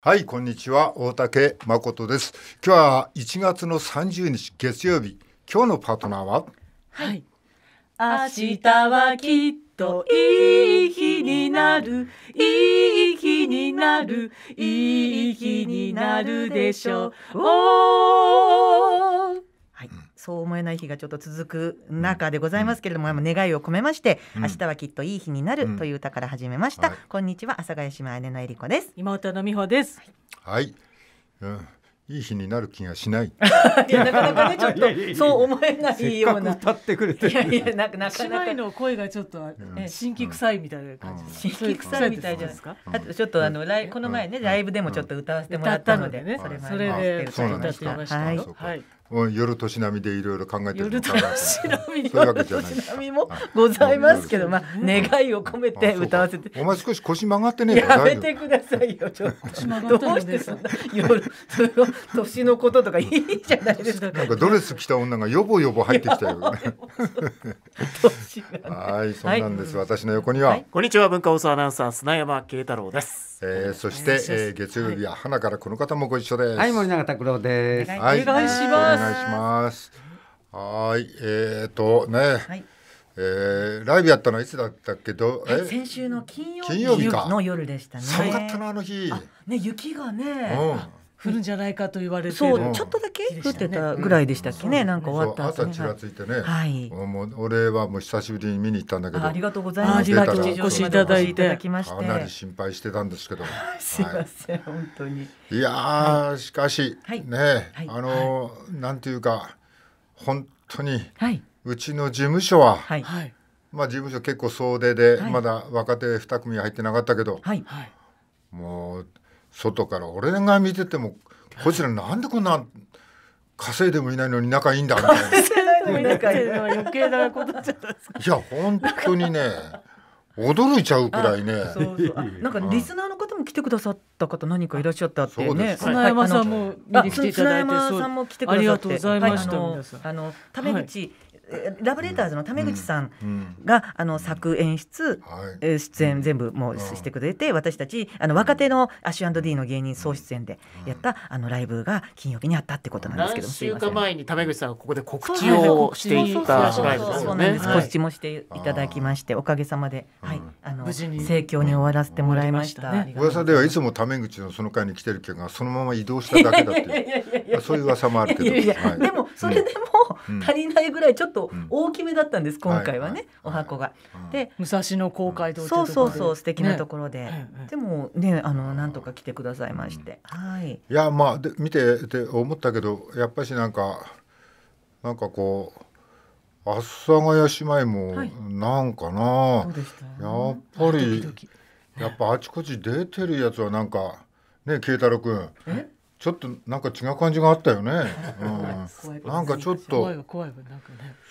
はい、こんにちは。大竹誠です。今日は1月の30日月曜日。今日のパートナーははい。明日はきっといい日になる。いい日になる。いい日になるでしょう。そう思えない日がちょっと続く中でございますけれども、うん、願いを込めまして、うん、明日はきっといい日になるという歌から始めました、うんはい、こんにちは阿佐ヶ谷姉妹のえりこです妹の美穂ですはい、うんいい日になる気がしない。いやなかなかねちょっと そう思えないような。歌ってくれていやいやなかなか。姉妹の声がちょっとえ新規臭いみたいな感じ。新規臭いみたいじゃないですか。あとちょっとあのライこの前ねライブでもちょっと歌わせてもらったのでそれそれで歌ってました。はい。もう夜年並みでいろいろ考えてるのかなみ夜年並みもございますけど、まあ、願いを込めて歌わせて、お前少し腰曲がってねやめてくださいよちょっとどうしてそんな夜年のこととかいいじゃないですかなんかドレス着た女がよぼよぼ入ってきたよはいそうなんです、私の横には、こんにちは文化放送アナウンサー砂山慶太郎です、えー、そして、えー、月曜日は花からこの方もご一緒ですはい森永拓郎です、お願いします願いします。はい、えっ、ー、とね、はい、えー、ライブやったのはいつだったけど、え先週の金曜日金曜日の夜でしたね。寒かったなあの日。ね雪がね、うん、降るんじゃないかと言われてそうちょっとだけ降ってたぐらいでしたっけね、なんか終わった朝ちらついてね、はい、もう俺はもう久しぶりに見に行ったんだけどありがとうございますお越しいただいてかなり心配してたんですけどすいません、本当にいやしかし、ね、あの、なんていうか本当に、はい、うちの事務所は、はいまあ、事務所結構総出で、まだ若手2組入ってなかったけど、はい、もう外から俺が見ててもこちらなんでこんな稼いでもいないのに仲いいんだみたいな。余計なことじゃないですか。いや本当にね。驚いちゃうくらいねそうそう。なんかリスナーの方も来てくださった方何かいらっしゃったってね。砂山さんも見に来ていただいて、砂山さんも来てくださって、ありがとうございました。あの食べ口、はいラブレターズのため口さんが、あの作演出、はい、出演全部もしてくれて、私たちあの若手のアシュアンド &D の芸人総出演でやった、あのライブが金曜日にあったってことなんですけども週間前にため口さんがここで告知をしていたライブですよね告知もしていただきましておかげさまで、はい、あの盛況に終わらせてもらいました。ね、噂ではいつもため口のその会に来てる客がそのまま移動しただけだっていうそういう噂もあるけど、でもそれでも足りないぐらいちょっとと大きめだったんです、今回はね、お箱が。で武蔵野公会堂そうそうそう素敵なところで、でもねあのなんとか来てくださいまして、はいいやまあで見てて思ったけどやっぱしなんかなんかこう阿佐ヶ谷姉妹もなんかな、はい、やっぱりやっぱあちこち出てるやつはなんかね慶太郎君えちょっとなんか違う感じがあったよね。うん、なんかちょっと、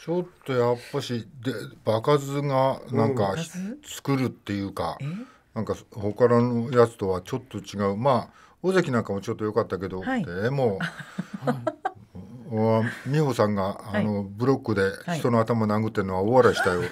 ちょっとやっぱしで場数がなんか、作るっていうか、なんか他のやつとはちょっと違う。まあ尾関なんかもちょっと良かったけど、はい、でも。美穂さんがあの、はい、ブロックで人の頭殴ってるのは大笑いしたよ、俺は。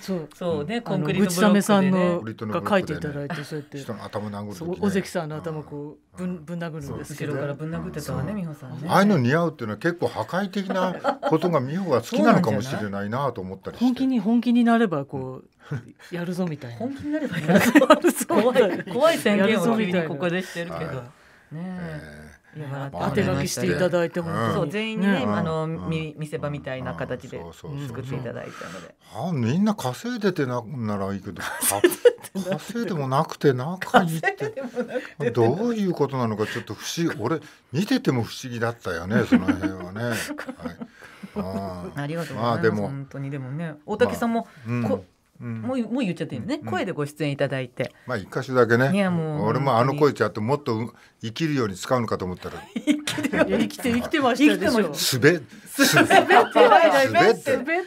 そうそうねコンクリートブロックで、ね、が書いていただいてそうやって人の頭殴るね、尾関さんの頭こうぶんぶん殴るんですけどからぶん殴ってたわね美穂さんねああいうの似合うっていうのは結構破壊的なことが美穂が好きなのかもしれないなと思ったり本気に本気になればこうやるぞみたいな 本気になればやるぞ怖い怖い宣言をここでしてるけどねえ当て書きしていただいて、本当そう全員にね、あの、み見せ場みたいな形で作っていただいたので。あ、みんな稼いでてなならいいけど、稼いでもなくて中にって どういうことなのかちょっと不思議、俺見てても不思議だったよね、その辺はね。はい。あありがとうございます。本当にでもね、大竹さんもこもうもう言っちゃっていいね、声でご出演いただいてまあ一箇所だけねいやもう俺もあの声ちゃってもっと生きるように使うのかと思ったら生きて生きて生きてましたで滑ってない滑っ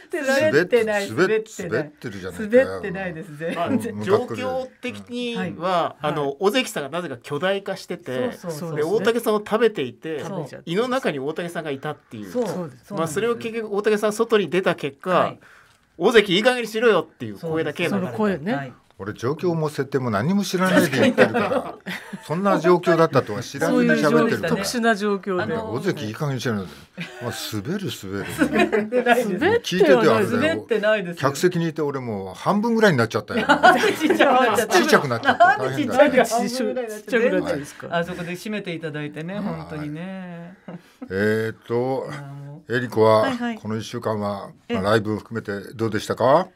てない滑ってない滑ってるじゃない滑ってないです状況的にはあの尾関さんがなぜか巨大化しててで大竹さんを食べていて胃の中に大竹さんがいたっていうまあそれを結局大竹さん外に出た結果大関いい加減にしろよっていう声だけの声ね。俺状況も設定も何も知らないで言ってるから そんな状況だったとは知らずに喋ってる特殊な状況で大関いい加減にしろよ、まあ、滑る滑る滑っていててあれだよ客席にいて俺もう半分ぐらいになっちゃったよ ちゃくなっちゃったちちくなっちゃあそこで締めていただいてね本当にねえっとえりこは、この1週間は、ライブ含めてどうでしたか、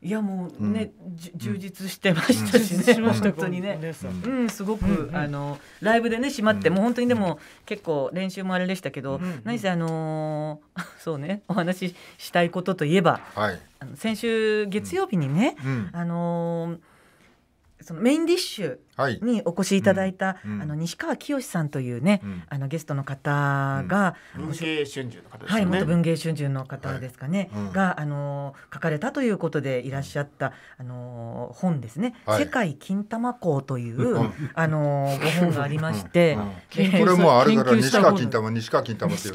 いやもうね、充実してましたしね、本当にね、うん、すごく、あのライブでね閉まって、もう本当にでも結構練習もあれでしたけど、何せあのそうねお話ししたいことといえば、はい、あの先週月曜日にね、あのそのメインディッシュにお越しいただいた、あの西川きよしさんというね、あのゲストの方が、文芸春秋の方はい元文芸春秋の方ですかね、があの書かれたということでいらっしゃったあの本ですね、世界金玉校という、あのご本がありまして、これもあれから西川金玉西川金玉って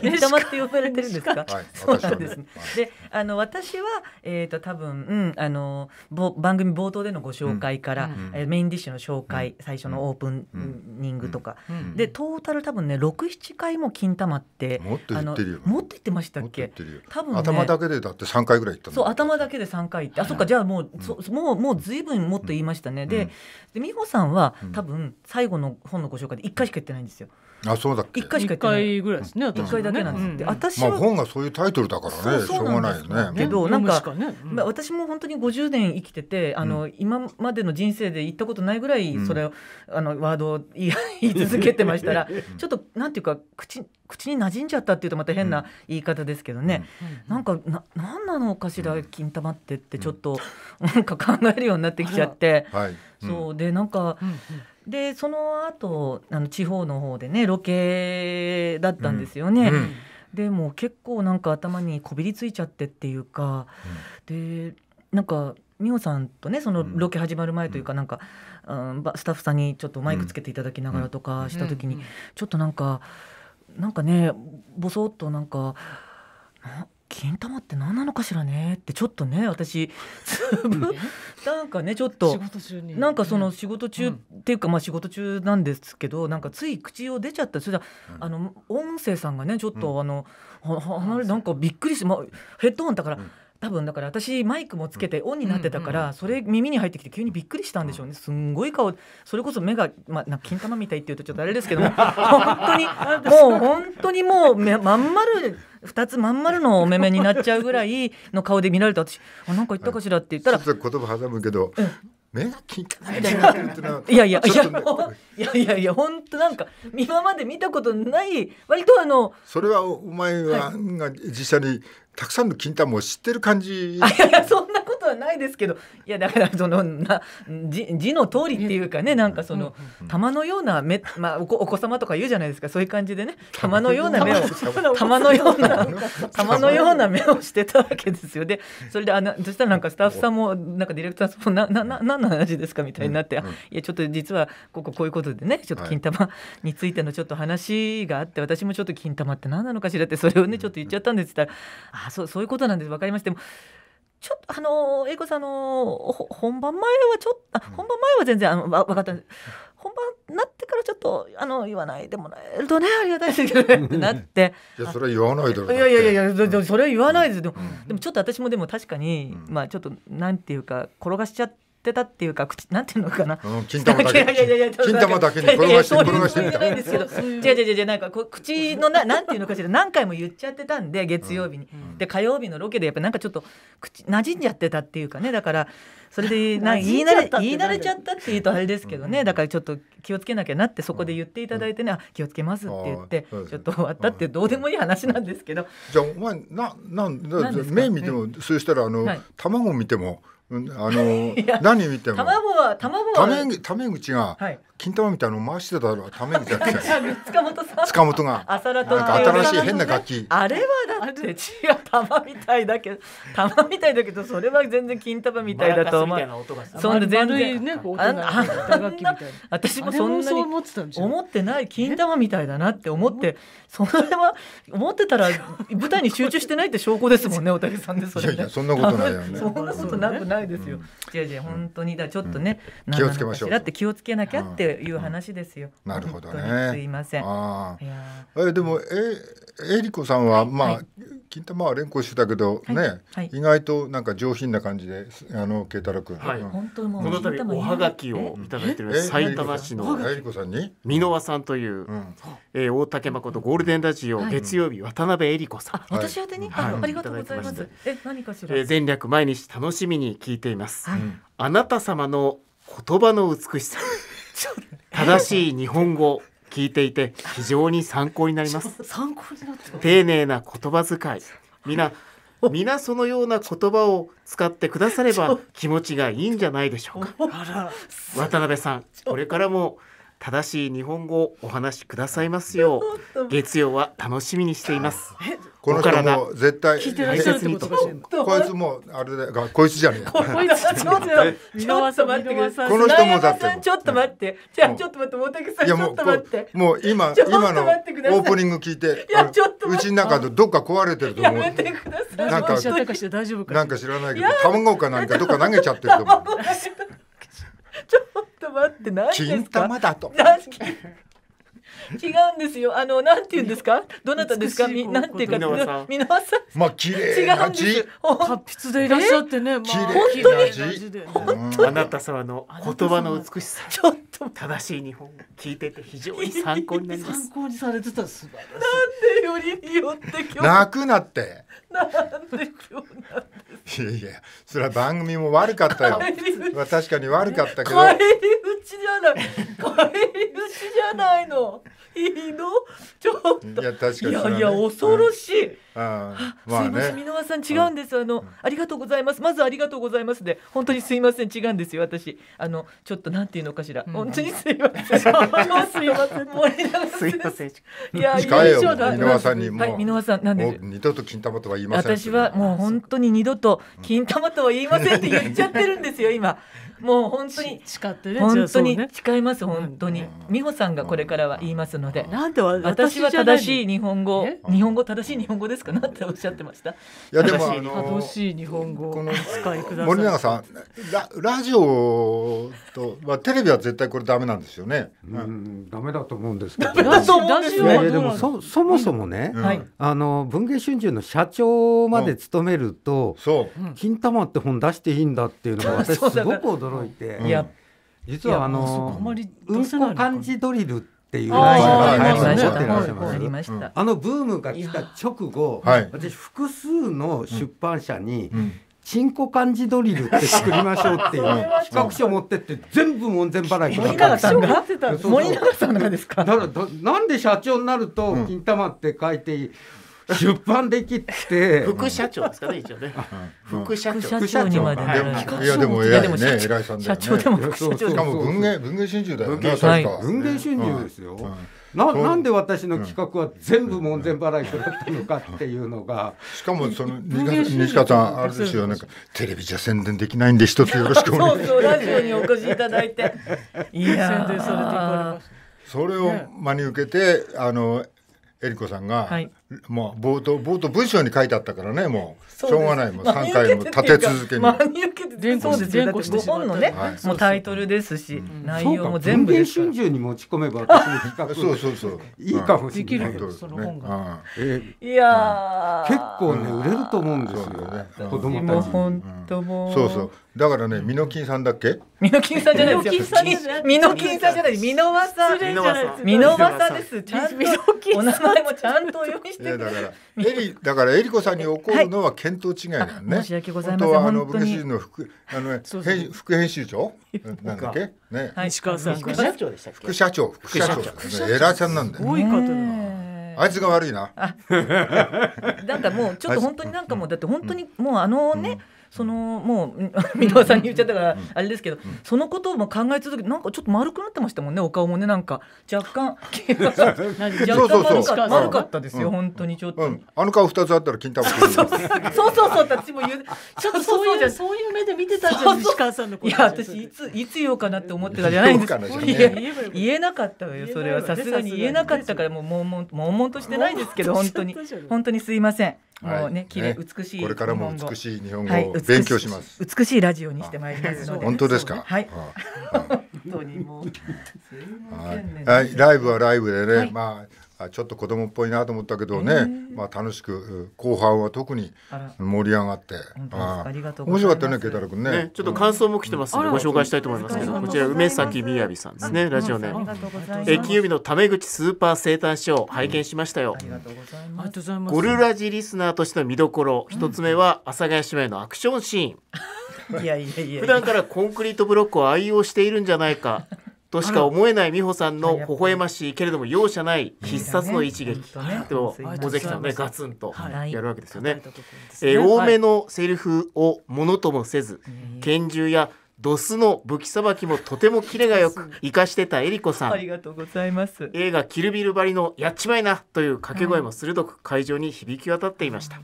金玉って呼ばれてるんですか、そうなんですね、であの私はえっ、と多分、うん、あのぼ番組冒頭でのご紹介から、うえメインディッシュの紹介、最初のオープニングとか、でトータル多分ね67回も金玉ってもっと言ってるよ、持って言ってましたっけ多分、頭だけでだって3回ぐらいそう頭だけで3回ってあそっかじゃあもう、そもうもう随分もっと言いましたね、でで美穂さんは多分最後の本のご紹介で1回しか言ってないんですよ。あそうだっけ1回しか1回ぐらいですね1回だけなんですって私まあ本がそういうタイトルだからねしょうがないよねけどなんかまあ私も本当に50年生きててあの今までの人生で行ったことないぐらいそれをあのワードを言い続けてましたら ちょっとなんていうか口口に馴染んじゃったっていうとまた変な言い方ですけどね、うん、なんかな何なのかしら金玉ってってちょっと なんか考えるようになってきちゃって、はい、そうでなんか、うんうんでその後あの地方の方でねロケだったんですよね。うんうんでも結構なんか頭にこびりついちゃってっていうか、うん、でなんか美穂さんとねそのロケ始まる前というかなんか、うん、スタッフさんにちょっとマイクつけていただきながらとかした時に、ちょっとなんかなんかねぼそっとなんか。金玉って何なのかしらねってちょっとね私 なんかねちょっとなんかその仕事中っていうか、まあ仕事中なんですけどなんかつい口を出ちゃったそれじゃ、あの音声さんがねちょっとあの、ははなんかびっくりして、まあ、ヘッドホンだから。多分だから私マイクもつけてオンになってたから、それ耳に入ってきて急にびっくりしたんでしょうねすんごい顔それこそ目が、まあ、金玉みたいっていうとちょっとあれですけども 本当にもう本当にもうまん丸2つまん丸のお目目になっちゃうぐらいの顔で見られた私あなんか言ったかしらって言ったら、言葉挟むけど、目ね、金なみたいないやいやいや、ね、いやいやいや本当なんか今まで見たことない割とあのそれはお前は、が、実際にたくさんの金玉を知ってる感じあいやいやそことはないですけどいやだからそのな字字の通りっていうかねなんかその玉のような目、まあ、お子様とか言うじゃないですかそういう感じでね玉のような目を玉のような玉のような目をしてたわけですよでそれであのそしたらなんかスタッフさんもなんかディレクターさんも何の話ですかみたいになって、うんうん、いやちょっと実はこここういうことでねちょっと金玉についてのちょっと話があって私もちょっと金玉って何なのかしらってそれをねちょっと言っちゃったんですったら「あそうそういうことなんです分かりました」でもちょっとあの英子さんの本番前はちょっと本番前は全然あのわ分かった本番なってからちょっとあの言わないでもらえるとねありがたいですけどってなっていやそれは言わないだろういやいやいや、うん、それは言わないですでもでもちょっと私もでも確かに、まあちょっとなんていうか転がしちゃってたっていうか口なんていうのかな、うん、金玉だけ 金玉だけに転がして転がしてみたいんですけど違う違う違うなんかこう口のななんていうのかしら何回も言っちゃってたんで月曜日に、うん、で火曜日のロケでやっぱなんかちょっと口馴染んじゃってたっていうかねだからそれで な言い慣れ言い慣れちゃったっていうとあれですけどねだからちょっと気をつけなきゃなってそこで言っていただいてね、うん、気をつけますって言ってちょっと終わったってどうでもいい話なんですけどじゃあお前ななん目見ても、そうしたらあの、卵見ても。あの 何見ても卵は卵はためため口が、金玉みたいの回してたらため口だった塚 本さん塚本がなんか新しい変な楽器あれは違う玉みたいだけど玉みたいだけどそれは全然金玉みたいだと思うそんな全然、ね、私もそんなに思ってない金玉みたいだなって思ってそれは思ってたら舞台に集中してないって証拠ですもんね大竹 さんでそれいやそんなことないよねそんなことなくないですよ、うん、違う本当にだちょっとね、気をつけましょうだって気をつけなきゃっていう話ですよ、なるほどねすいませんあえでもええりこさんはまあ、金玉は連呼してたけど、ね、はいはい、意外となんか上品な感じで、あの慶太郎君。はい、本当もこの度おはがきをいただいてる埼玉市の。えりこさんに。箕輪さんという、うんえー、大竹まことゴールデンラジオ、月曜日渡辺恵理子さん。私宛に、ありがとうございます。え、何かしら。え前略毎日楽しみに聞いています。あなた様の言葉の美しさ。正しい日本語。聞いていて非常に参考になります 参考になって丁寧な言葉遣い皆皆そのような言葉を使ってくだされば気持ちがいいんじゃないでしょうか渡辺さんこれからも正しい日本語をお話しくださいますよう月曜は楽しみにしていますこの人も絶対聞いてらっしゃるってことこいつもあれだこいつじゃねえこちょっとちょっと待ってこの人もだってちょっと待って、うじゃあちょっと待って大竹さんちょっと待ってもう今今のオープニング聞いていやちょっとうちの中でどっか壊れてると思うやめてくださいなんかなんか知らないけど卵かなんかどっか投げちゃってると思うちょっと待って何ですか金玉だと 違うんですよ。あの、なんていうんですか。どなたですか。み、なんていうか、皆さん。まあ、綺麗な字。達筆でいらっしゃってね。綺麗本当に。本当に。あなた様の言葉の美しさ。ちょっと正しい日本。語。聞いてて、非常に参考になります。参考にされてた。素晴らしい。なんでよりによって今泣くなって。なんでいやいや、それは番組も悪かったよ。確かに悪かったけど。帰り討ちじゃない。帰り討ちじゃないの。いいのちょっといや確かにいやいや恐ろしい、あまあすいません箕輪さん違うんですあの、ありがとうございますまずありがとうございますで本当にすいません違うんですよ私あのちょっとなんていうのかしら、本当にすいませんすいません盛りすいませんいや控えよ箕輪さんにもう、はい、箕輪さんなんで二度と金玉とは言いません私はもう本当に二度と金玉とは言いませんって言っちゃってるんですよ今もう本当に誓ってね本当に誓います本当に美穂さんがこれからは言いますのでなんで私は正しい日本語日本語正しい日本語ですかなんておっしゃってましたいやでも正しい日本語森永さんララジオとまあテレビは絶対これダメなんですよねダメだと思うんですけどラジオはでもそそもそもねあの文藝春秋の社長まで務めると金玉って本出していいんだっていうのが私 すごく驚驚いて、うん、実はあのうんこ漢字ドリルっていうあのブームが来た直後、私複数の出版社に、ちんこ漢字ドリルって作りましょうっていう 企画書持ってって全部門前払いになったんですかだからなんで社長になると金玉って書いて出版できて副社長ですかね一応ね、副社長副社長にまで、ねはい、いやでも偉いね偉いさんだ社長でも副社長しかも文芸文芸春秋だよね文芸春秋ですよ、ななんで私の企画は全部門前払い食らったのかっていうのが、しかもその西川さんあれですよなんかテレビじゃ宣伝できないんで一つよろしくお願いしますそうそうラジオにお越しいただいていや 宣伝されていかれましそれを真に受けてあのえりこさんが、はいまあ、冒頭冒頭文章に書いてあったからねもうしょうがないもう三回も立て続けに全そうですよだって5本のね、もうタイトルですし、内容も全部ですか春秋に持ち込めばそうそうそういいかもしれない、うん、その本が、ね、いや、結構ね売れると思うんですよね子供たちもそうそうだからね、ミノキンさんだっけ？ミノキンさんじゃないですよ。ミノキンさんじゃない、ミノワさん。ミノワさんです。ちゃんとお名前もちゃんとお読みしていやだからエリだからエリコさんに怒るのは見当違いだよね、はい、申し訳ございません本当はあの文化新の副あの副編集長 なんだっけね、はい、石川さん副社長でした副社長副社長エ偉いさんなんだよすい方だあいつが悪いな。なんかもうちょっと本当になんかもうだって本当にもうあのね、そのもう箕輪 さんに言っちゃったからあれですけど、そのことをも考え続けてなんかちょっと丸くなってましたもんねお顔もね なんか若干若干丸かったですよ、本当にちょっと、あの顔二つあったら金玉そうそうそうそう私も言うちょっとそういうそういう目で見てたじゃん西川さんのいや私いついつ言おうかなって思ってたじゃないです言えなかったわよそれはさすがに言えなかったからもう悶々悶々としてないですけど本当に本当にすいませんもうね綺麗美しいこれからも美しい日本語勉強します。美しいラジオにしてまいりますので。本当ですか。はい。本当にもう。はい、ライブはライブでね、まあ。ちょっと子供っぽいなと思ったけどね、えー、まあ楽しく後半は特に盛り上がってあ面白かったね慶太郎君ね、ね、ちょっと感想も来てますので、うん、ご紹介したいと思いますけど、こちら梅崎みやびさんですね、ラジオネームえ金曜日のため口スーパー生誕ショー拝見しましたよ、ゴルラジリスナーとしての見どころ一つ目は阿佐ヶ谷姉妹のアクションシーン いやいやいや普段からコンクリートブロックを愛用しているんじゃないかとしか思えない美穂さんの微笑ましいけれども容赦ない必殺の一撃と尾関さんねガツンとやるわけですよね。え多めのセリフをものともせず拳銃やドスの武器さばきもとてもキレがよく生 かしてたえり子さんありがとうございます映画キルビルバリ」のやっちまいなという掛け声も鋭く会場に響き渡っていました、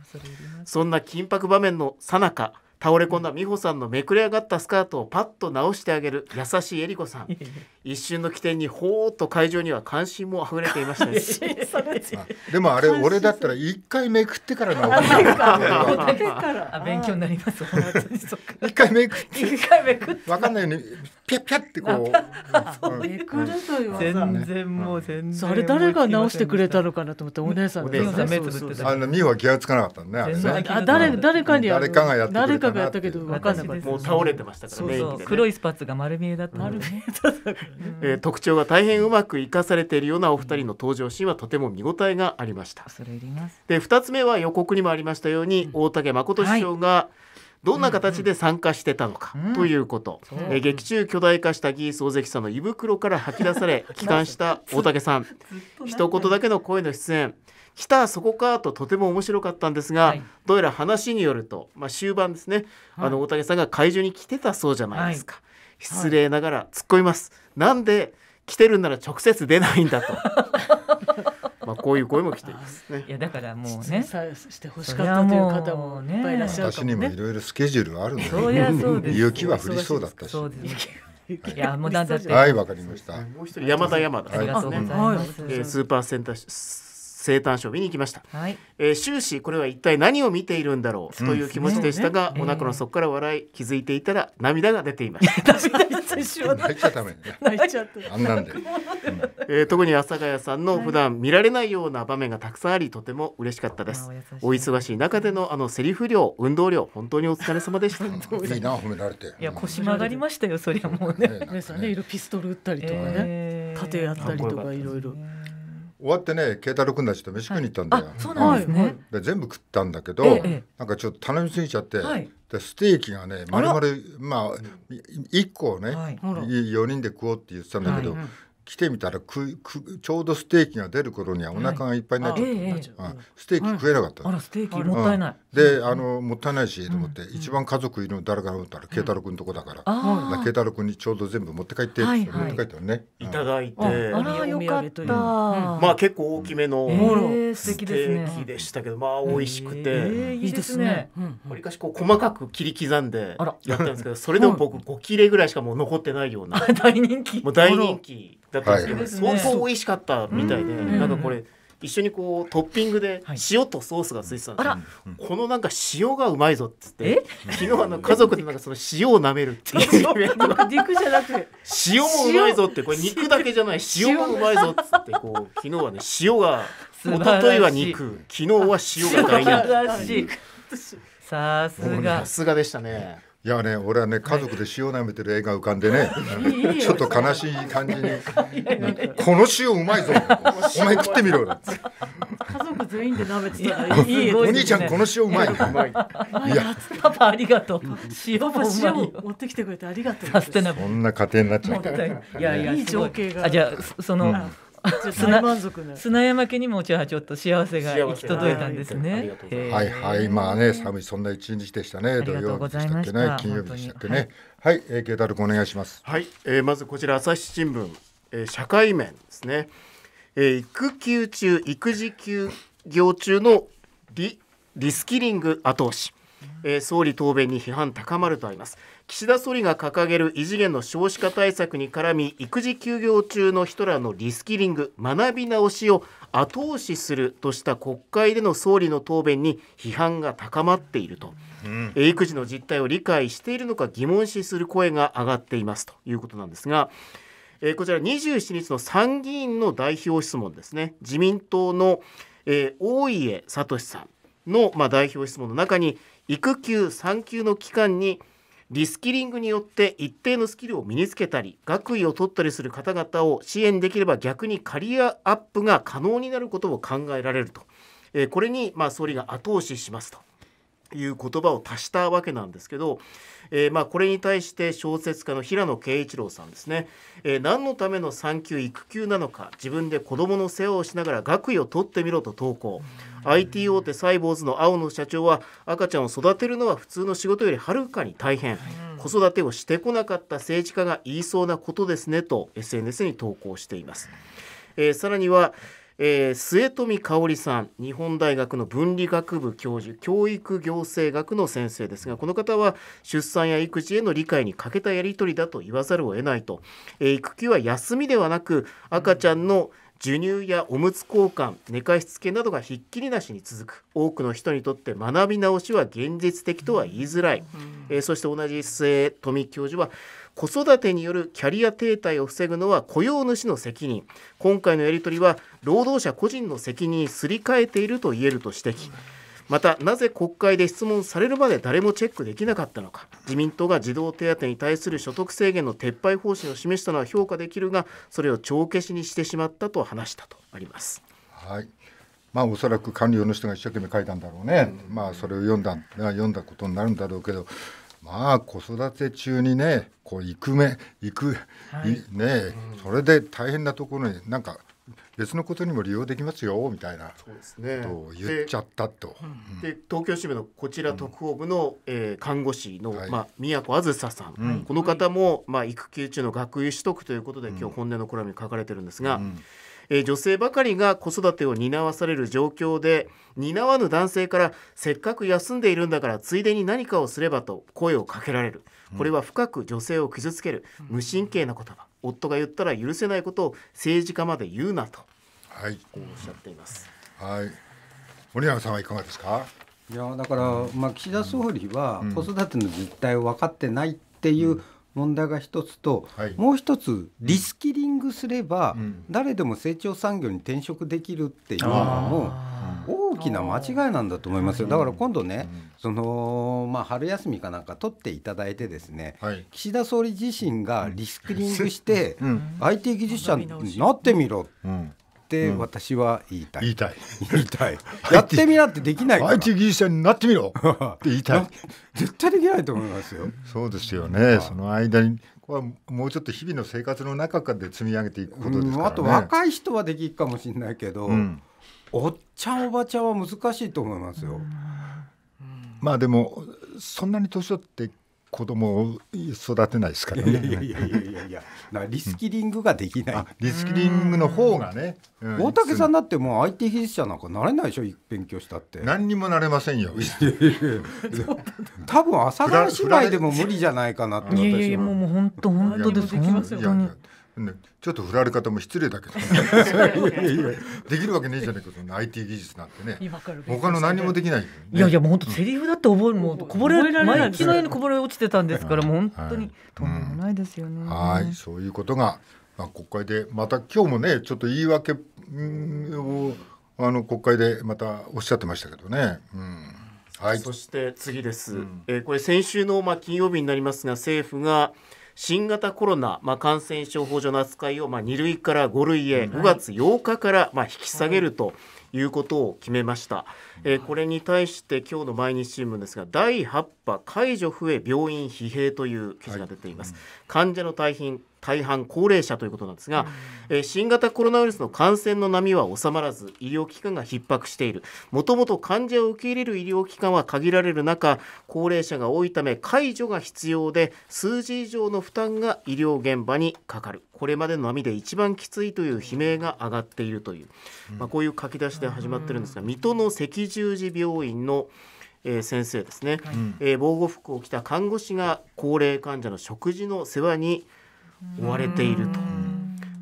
そんな緊迫場面のさなか倒れ込んだ美穂さんのめくれ上がったスカートをパッと直してあげる優しいえり子さん一瞬の起点にほーっと会場には関心も溢れていましたね でもあれ俺だったら一回めくってからの 勉強になります一回めくって分かんないよピャピャってこう全然もう全然あれ誰が直してくれたのかなと思ってお姉さんあのは気がつかなかったねあ誰誰かに誰かがやって誰かがやったけど分かんなかったもう倒れてましたから黒いスパッツが丸見えだった丸見えだったえー、特徴が大変うまく生かされているようなお二人の登場シーンはとても見応えがありました。で2つ目は予告にもありましたように、大竹誠首相が、はいどんな形で参加してたのか、うん、ということ、うん、え劇中巨大化したギース大関さんの胃袋から吐き出され帰還 した大竹さん一言だけの声の出演来たそこかととても面白かったんですが、はい、どうやら話によると、まあ、終盤ですね、はい、あの大竹さんが会場に来てたそうじゃないですか。はい失礼ながら突っ込みます、はい、なんで来てるんなら直接出ないんだと まあこういう声も来ていますね。いやだからもうね、して欲しかったという方もいっぱいいらっしゃるかもね。私にもいろいろスケジュールあるので、雪は降りそうだったし。いやもうだんだって。はいわかりました。もう一人山田山田。ありがとうございます。スーパーセンター生誕賞見に行きました、はいえー、終始これは一体何を見ているんだろうという気持ちでしたが、うんね、お腹の底から笑い気づいていたら涙が出ていま した泣いちゃダメ泣いちゃったあんなんで、えー、特に阿佐ヶ谷さんの普段見られないような場面がたくさんありとても嬉しかったです、はい、お忙しい中でのあのセリフ量運動量本当にお疲れ様でした いいな褒められていや腰曲がりましたよそりゃもうねねねねピストル打ったりとかね、えー、盾やったりとかいろいろ。終わってね慶太郎君たちと飯食いに行ったんだよ、はい、そうなんですね、で全部食ったんだけど、ええ、なんかちょっと頼みすぎちゃって、はい、でステーキがね丸々まあ1個ね、はい、4人で食おうって言ってたんだけど、はいはい来てみたらくくちょうどステーキが出る頃にはお腹がいっぱいになっちゃった、はいうん、ステーキ食えなかった、うん、あらステーキもったいない、であのもったいないしと思って、一番家族いるの誰かと思ったら慶太郎君のとこだから慶太郎君にちょうど全部持って帰って持って帰ったよね、いただいてあらよかったまあ結構大きめのステーキでしたけどまあ美味しくていいですねわりかしこう細かく切り刻んでやったんですけどそれでも僕5切れぐらいしかもう残ってないような 大人気もう大人気だったんですけど相当美味しかったみたいでなんかこれ。一緒にこうトッピングで塩とソースがついてたんです、はい、このなんか塩がうまいぞっつって昨日あの家族でなんかその塩を舐めるってい うイベントが肉じゃなくて塩もうまいぞってこれ肉だけじゃない塩もうまいぞっつってこう昨日はね塩が一昨日は肉昨日は塩が大人気さすがさすがでしたねいやね、俺はね、家族で塩舐めてる映画浮かんでね、ちょっと悲しい感じに、この塩うまいぞ、お前食ってみろよ。家族全員で舐めてたらいい お兄ちゃん、この塩うまい。いや、パパありがとう。塩も塩持ってきてくれてありがとう。そんな家庭になっちゃった。いやいや、いい情景が。じゃその、砂満足ね砂山家にもじゃあちょっと幸せが行き届いたんですね。はいはいまあね寒いそんな一日でしたね土曜日でしたっけね金曜日でしたっけねはい、えー、慶太郎お願いします。はい、えー、まずこちら朝日新聞、えー、社会面ですね、えー、育休中育児休業中のリリスキリング後押し。えー、総理答弁に批判高まるとあります岸田総理が掲げる異次元の少子化対策に絡み育児休業中の人らのリスキリング学び直しを後押しするとした国会での総理の答弁に批判が高まっていると、うん、育児の実態を理解しているのか疑問視する声が上がっていますということなんですがえー、こちら27日の参議院の代表質問ですね自民党の、えー、大家聡さんの、まあ、代表質問の中に育休産休の期間にリスキリングによって一定のスキルを身につけたり学位を取ったりする方々を支援できれば逆にカリアアップが可能になることを考えられると、えこれにま総理が後押ししますと。いう言葉を足したわけなんですけど、えー、まあこれに対して小説家の平野啓一郎さんですね、えー、何のための産休育休なのか自分で子どもの世話をしながら学位を取ってみろと投稿 IT 大手サイボーズの青野社長は赤ちゃんを育てるのは普通の仕事よりはるかに大変子育てをしてこなかった政治家が言いそうなことですねと SNS に投稿しています。えー、さらには、えー、末富香織さん日本大学の分理学部教授教育行政学の先生ですがこの方は出産や育児への理解に欠けたやり取りだと言わざるを得ないと、えー、育休は休みではなく赤ちゃんの授乳やおむつ交換寝かしつけなどがひっきりなしに続く多くの人にとって学び直しは現実的とは言いづらい、えー、そして同じ末富教授は子育てによるキャリア停滞を防ぐのは雇用主の責任今回のやり取りは労働者個人の責任にすり替えていると言えると指摘またなぜ国会で質問されるまで誰もチェックできなかったのか自民党が児童手当に対する所得制限の撤廃方針を示したのは評価できるがそれを帳消しにしてしまったと話したとあります。はいまあ、おそらく官僚の人が一生懸命書いたんだろうね、うん、まあ、それを読んだ読んだことになるんだろうけどまあ子育て中にねこう行くめ行く、はい、ね、うん、それで大変なところになんか別のことにも利用できますよみたいなことを言っちゃったと。で、東京支部のこちら特報部の、うん、えー、看護師の、はい、まあ、宮子あずささん、うん、この方も、まあ、育休中の学位取得ということで今日本音のコラムに書かれてるんですが。うんえ女性ばかりが子育てを担わされる状況で担わぬ男性からせっかく休んでいるんだからついでに何かをすればと声をかけられるこれは深く女性を傷つける無神経な言葉夫が言ったら許せないことを政治家まで言うなと、はい、おっしゃっています。はい、森永さんはいかがですかいやだから、まあ、岸田総理は子育ての実態を分かってないっていう、うん問題が一つと、はい、もう一つリスキリングすれば、うん、誰でも成長産業に転職できるっていうのも大きな間違いなんだと思いますよだから今度ね、うん、そのまあ、春休みかなんか取っていただいてですね、はい、岸田総理自身がリスキリングして、うん、IT 技術者になってみろ、うんって私は言いたい、言いたい言いたいやってみなってできないから IT 技術者になってみろ って言いたい絶対できないと思いますよそうですよね、その間にこはもうちょっと日々の生活の中で積み上げていくことです、ねうん、あと若い人はできるかもしれないけど、うん、おっちゃんおばちゃんは難しいと思いますよ。まあでもそんなに年取って子供を育てないですからね。いやいやいやいやいや、なリスキリングができない。うん、リスキリングの方がね、うん、大竹さんだってもう IT 技術者なんかなれないでしょ、勉強したって。何にもなれませんよ。多分朝倉ヶ谷姉妹でも無理じゃないかなって私は。いやいやもう本当本当です。本当に。ね、ちょっと振られ方も失礼だけど、ね、できるわけねえじゃねえかその IT 技術なんてね他の何もできない、ね、いやいやもう本当セリフだって覚えるもうこぼれ毎日のようにこぼれ落ちてたんですから、もう本当にとんでもないですよね、うん、はいそういうことが、まあ、国会でまた今日もねちょっと言い訳をあの国会でまたおっしゃってましたけどねうんはい、そして次です、うん、えー、これ先週のまあ金曜日になりますが政府が、新型コロナ、まあ、感染症法上の扱いを、まあ、2類から5類へ5月8日から、まあ、引き下げると。いうことを決めました、えー、これに対して今日の毎日新聞ですが第8波解除増え病院疲弊という記事が出ています、患者の大変大半高齢者ということなんですが、うん、え新型コロナウイルスの感染の波は収まらず医療機関が逼迫しているもともと患者を受け入れる医療機関は限られる中高齢者が多いため解除が必要で数字以上の負担が医療現場にかかるこれまでの波で一番きついという悲鳴が上がっているという、まあ、こういう書き出しで始まってるんですが、うん、水戸の赤十字病院のえ先生ですね、はい、えー、防護服を着た看護師が高齢患者の食事の世話に追われていると。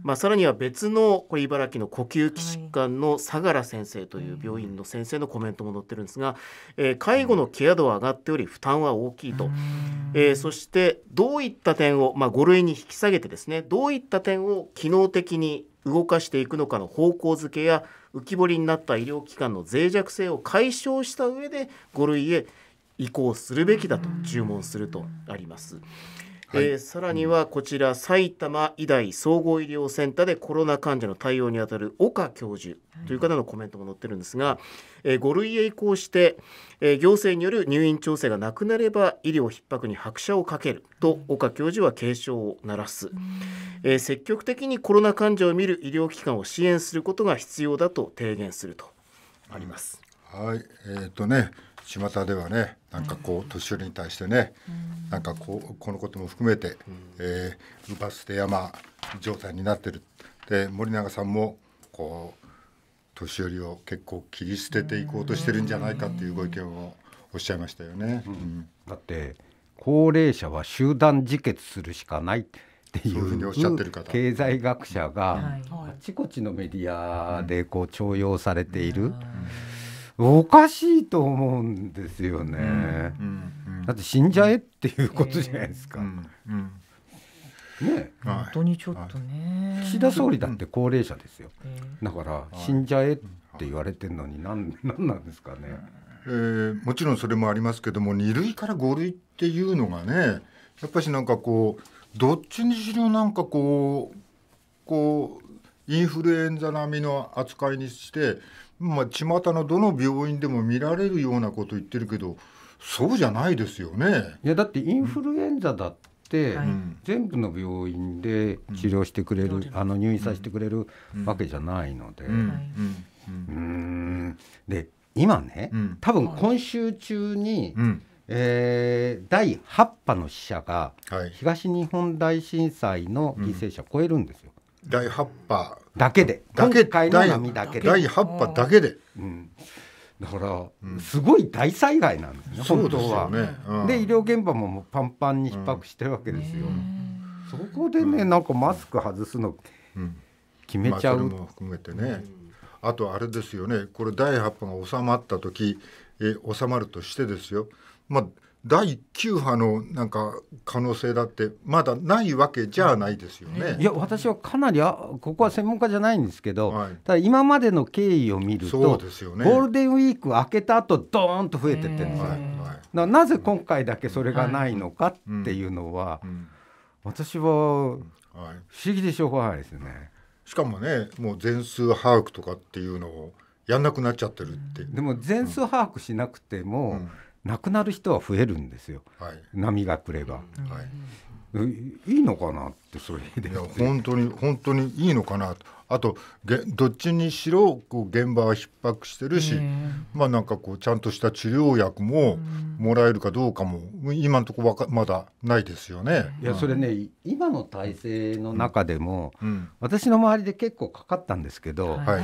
まあ、さらには別のこれ茨城の呼吸器疾患の相良先生という病院の先生のコメントも載っているんですが、え介護のケア度は上がっており負担は大きいと、えそしてどういった点を、まあ、5類に引き下げてですねどういった点を機能的に動かしていくのかの方向づけや浮き彫りになった医療機関の脆弱性を解消した上で5類へ移行するべきだと注文するとあります。はい、えー、さらにはこちら、埼玉医大総合医療センターでコロナ患者の対応にあたる岡教授という方のコメントも載ってるんですが、はい、えー、5類へ移行して、えー、行政による入院調整がなくなれば医療逼迫に拍車をかけると岡教授は警鐘を鳴らす、えー、積極的にコロナ患者を診る医療機関を支援することが必要だと提言するとあります。はい、えっ、とね巷ではねなんかこう年寄りに対してね、うん、なんかこうこのことも含めて、うん、えー、バス山状態になってるで森永さんもこう年寄りを結構切り捨てていこうとしてるんじゃないかっていうご意見をおっしゃいましたよね。うん、だって高齢者は集団自決するしかないっていう経済学者があちこちのメディアでこう徴用されている。うんおかしいと思うんですよね、うんうんうん、だって死んじゃえっていうことじゃないですか、ね、本当にちょっとね、岸田総理だって高齢者ですよ、だから死んじゃえって言われてるのに何なんなんですかね、えー、もちろんそれもありますけども2類から5類っていうのがねやっぱしなんかこうどっちにしろなんかこうこうインフルエンザ並みの扱いにしてまあ、巷のどの病院でも見られるようなこと言ってるけどそうじゃないですよね。いやだってインフルエンザだって、うん、全部の病院で治療してくれる、うん、あの入院させてくれるわけじゃないので。うんで今ね、多分今週中に、えー、第8波の死者が東日本大震災の犠牲者を超えるんですよ。第8波だけで今回の波だけで第8波だけで、だから、すごい大災害なんですね、本当は。で、医療現場ももうパンパンに逼迫してるわけですよ。そこでね、なんかマスク外すの決めちゃう。あ、も含めてね、あとあれですよね、これ第8波が収まった時、え収まるとしてですよ、まあ第9波のなんか可能性だってまだないわけじゃないですよね。いや私はかなりあここは専門家じゃないんですけど、はい、ただ今までの経緯を見るとそうですよ、ね、ゴールデンウィーク明けた後ドーンと増えてってるんですよ。はいはい、なぜ今回だけそれがないのかっていうのは、うんうんうん、私は不思議でしょうがないですね。しかもねもう全数把握とかっていうのをやんなくなっちゃってるって。でも全数把握しなくても、うん亡くなる人は増えるんですよ、はい、波が来れば、はい、いいのかなってそれで本当に本当にいいのかなとあとげどっちにしろこう現場は逼迫してるし、まあなんかこうちゃんとした治療薬ももらえるかどうかも今のところまだないですよね。いや、それね今の体制の中でも、うんうん、私の周りで結構かかったんですけど、はい、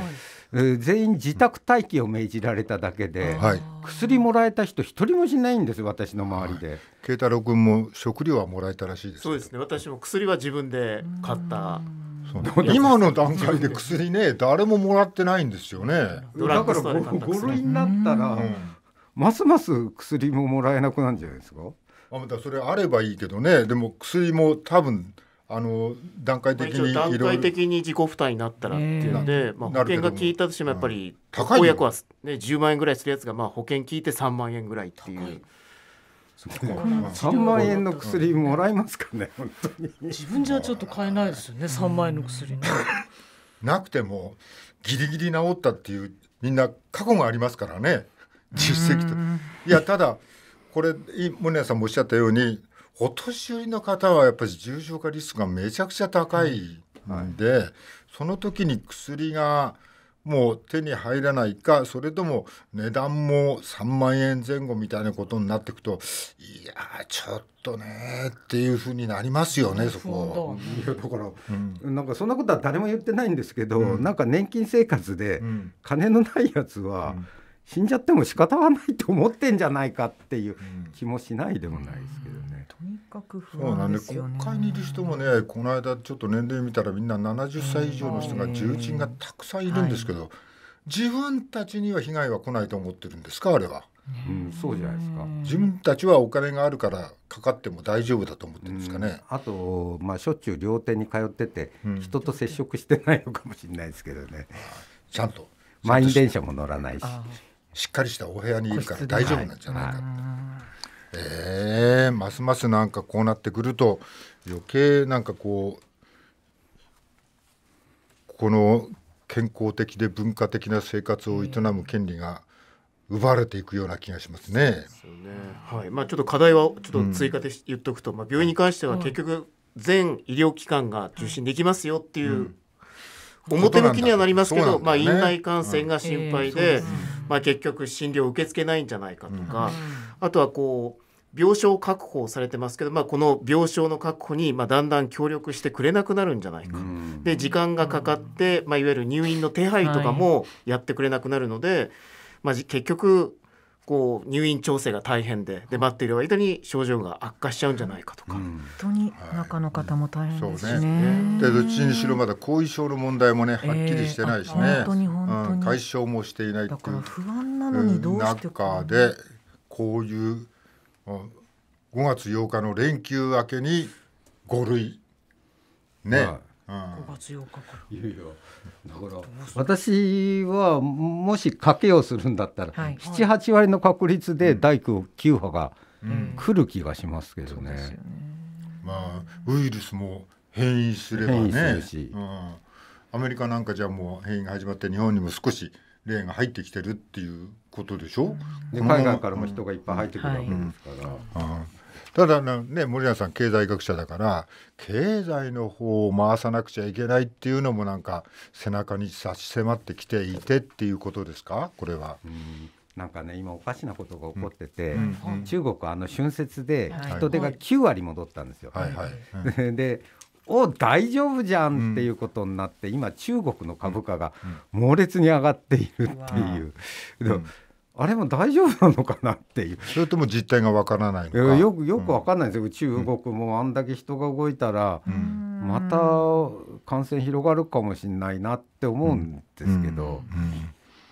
全員自宅待機を命じられただけで、はい、薬もらえた人一人もしないんです私の周りで慶、はい、太郎君も食料はもらえたらしいですそうですね私も薬は自分で買った今の段階で薬ね誰ももらってないんですよねだから5類になったら、ますます薬ももらえなくなるんじゃないですかあまたそれあればいいけどねでも薬も多分あの段階的に段階的に自己負担になったらっていうので、まあ、保険が効いたとしてもやっぱり親子は、ね、10万円ぐらいするやつが、まあ、保険効いて3万円ぐらいっていう。三万円の薬もらえますかね。自分じゃちょっと買えないですよね。三万円の薬、ね。なくてもギリギリ治ったっていうみんな過去がありますからね。実績と。いやただこれ森谷さんもおっしゃったようにお年寄りの方はやっぱり重症化リスクがめちゃくちゃ高いんで、はいはい、その時に薬がもう手に入らないかそれとも値段も3万円前後みたいなことになっていくといやちょっとねっていうふうになりますよねそこだから、うん、なんかそんなことは誰も言ってないんですけど、うん、なんか年金生活で金のないやつは、死んじゃっても仕方がないと思ってんじゃないかっていう気もしないでもないですけどね。とにかく不安ですよねそうなんで国会にいる人もねこの間ちょっと年齢見たらみんな70歳以上の人が重鎮がたくさんいるんですけど、はい、自分たちには被害は来ないと思ってるんですかあれは。うん、そうじゃないですか自分たちはお金があるからかかっても大丈夫だと思ってるんですかね、あと、まあ、しょっちゅう料亭に通ってて、うん、人と接触してないのかもしれないですけどねちゃんと満員電車も乗らないししっかりしたお部屋にいるから大丈夫なんじゃないかって。えー、ますますなんかこうなってくると余計なんかこうこの健康的で文化的な生活を営む権利が奪われていくような気がしますね。すねはいまあ、ちょっと課題はちょっと追加で言っとくと、うん、まあ、病院に関しては結局全医療機関が受診できますよっていう、うん、表向きにはなりますけど、ね、まあ、院内感染が心配でうん、えー、でまあ、結局診療を受け付けないんじゃないかとか、あとはこう病床確保されてますけど、まあ、この病床の確保に、まあ、だんだん協力してくれなくなるんじゃないか、で時間がかかって、まあ、いわゆる入院の手配とかもやってくれなくなるので、はい、まあ、結局こう入院調整が大変でで待っている間に症状が悪化しちゃうんじゃないかとか、本当に中の方も大変ですねはい、ねでどっちにしろまだ後遺症の問題もねはっきりしてないしね、えー、本当に本当に、うん、解消もしていないっいう不安なの中でこういう5月8日の連休明けに5類ね、はうん、5月8日から。いやいやだから私はもし賭けをするんだったら、はい、78割の確率で第9波が来る気がしますけどね。まあウイルスも変異すればね。変異するし、うん、アメリカなんかじゃもう変異が始まって日本にも少し例が入ってきてるっていうことでしょで海外からも人がいっぱい入ってくるわけですから。はい、ただね森永さん経済学者だから経済の方を回さなくちゃいけないっていうのもなんか背中に差し迫ってきていてっていうことですかこれは。なんかね今おかしなことが起こってて、うんうん、中国はあの春節で人手が9割戻ったんですよ。はいはい、でお大丈夫じゃんっていうことになって、うん、今中国の株価が猛烈に上がっているっていう。うんあれも大丈夫なのかなっていうそれとも実態がわからないのかよくよくわかんないですよ、うん、中国もあんだけ人が動いたら、うん、また感染広がるかもしれないなって思うんですけど、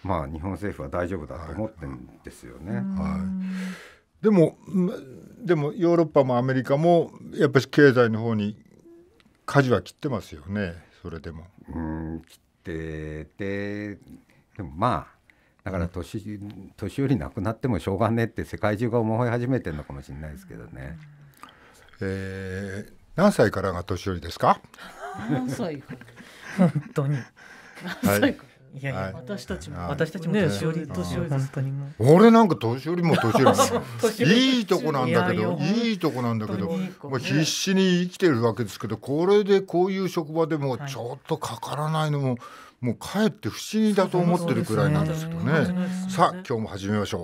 うん、まあ日本政府は大丈夫だと思ってるんですよね。はい、はいでもでもヨーロッパもアメリカもやっぱり経済の方に舵は切ってますよねそれでも。うん切っててでもまあだから年年寄り亡くなってもしょうがねえって世界中が思い始めてるのかもしれないですけどね。えー、何歳からが年寄りですか？何歳 本当に。何歳か。はいいやいや、はい、私たちも、私たちも年寄り、年寄り本当に俺なんか年寄りも年寄り いいとこなんだけどいいとこなんだけどもう必死に生きてるわけですけどこれでこういう職場でもちょっとかからないのももうかえって不思議だと思ってるくらいなんですけどねさあ今日も始めましょう